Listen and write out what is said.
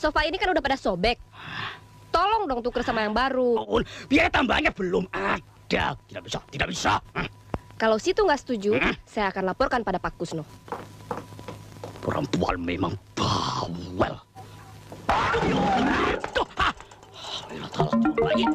sofa ini kan udah pada sobek. Tolong dong tuker sama yang baru. Oh, biaya tambahannya belum ada. Tidak bisa, tidak bisa. Hmm. Kalau situ nggak setuju, hmm? saya akan laporkan pada Pak Kusno. Perempuan memang bawel. Ah. lagi.